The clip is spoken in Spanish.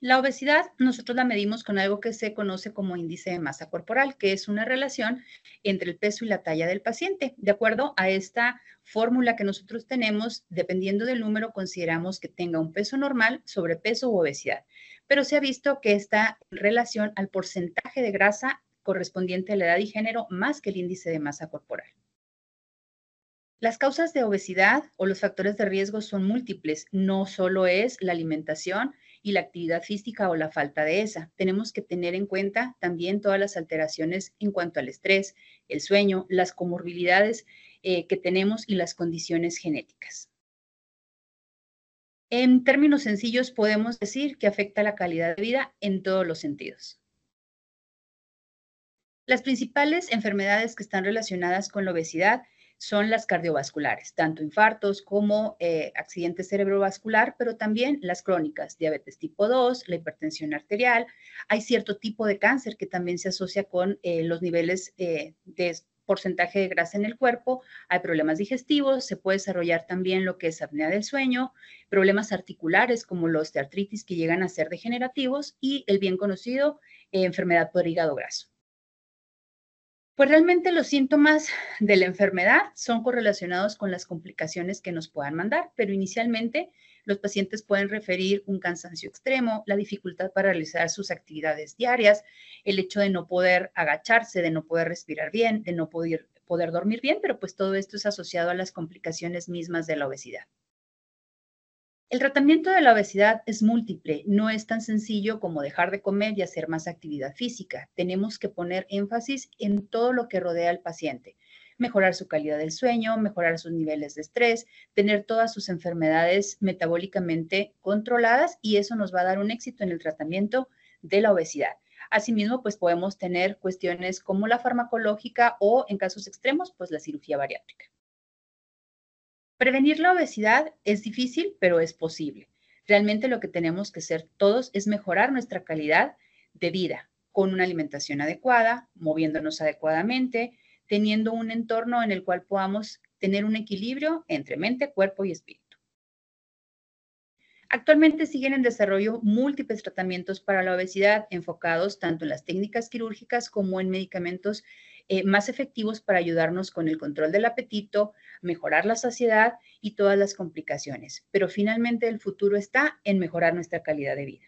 La obesidad nosotros la medimos con algo que se conoce como índice de masa corporal, que es una relación entre el peso y la talla del paciente. De acuerdo a esta fórmula que nosotros tenemos, dependiendo del número, consideramos que tenga un peso normal, sobrepeso u obesidad. Pero se ha visto que esta relación al porcentaje de grasa correspondiente a la edad y género más que el índice de masa corporal. Las causas de obesidad o los factores de riesgo son múltiples, no solo es la alimentación, y la actividad física o la falta de esa. Tenemos que tener en cuenta también todas las alteraciones en cuanto al estrés, el sueño, las comorbilidades eh, que tenemos y las condiciones genéticas. En términos sencillos, podemos decir que afecta la calidad de vida en todos los sentidos. Las principales enfermedades que están relacionadas con la obesidad son las cardiovasculares, tanto infartos como accidentes eh, accidente cerebrovascular, pero también las crónicas, diabetes tipo 2, la hipertensión arterial. Hay cierto tipo de cáncer que también se asocia con eh, los niveles eh, de porcentaje de grasa en el cuerpo, hay problemas digestivos, se puede desarrollar también lo que es apnea del sueño, problemas articulares como los de artritis que llegan a ser degenerativos y el bien conocido enfermedad por hígado graso. Pues realmente los síntomas de la enfermedad son correlacionados con las complicaciones que nos puedan mandar, pero inicialmente los pacientes pueden referir un cansancio extremo, la dificultad para realizar sus actividades diarias, el hecho de no poder agacharse, de no poder respirar bien, de no poder, poder dormir bien, pero pues todo esto es asociado a las complicaciones mismas de la obesidad. El tratamiento de la obesidad es múltiple, no es tan sencillo como dejar de comer y hacer más actividad física. Tenemos que poner énfasis en todo lo que rodea al paciente, mejorar su calidad del sueño, mejorar sus niveles de estrés, tener todas sus enfermedades metabólicamente controladas y eso nos va a dar un éxito en el tratamiento de la obesidad. Asimismo, pues podemos tener cuestiones como la farmacológica o en casos extremos, pues la cirugía bariátrica. Prevenir la obesidad es difícil, pero es posible. Realmente lo que tenemos que hacer todos es mejorar nuestra calidad de vida con una alimentación adecuada, moviéndonos adecuadamente, teniendo un entorno en el cual podamos tener un equilibrio entre mente, cuerpo y espíritu. Actualmente siguen en desarrollo múltiples tratamientos para la obesidad enfocados tanto en las técnicas quirúrgicas como en medicamentos eh, más efectivos para ayudarnos con el control del apetito, mejorar la saciedad y todas las complicaciones. Pero finalmente el futuro está en mejorar nuestra calidad de vida.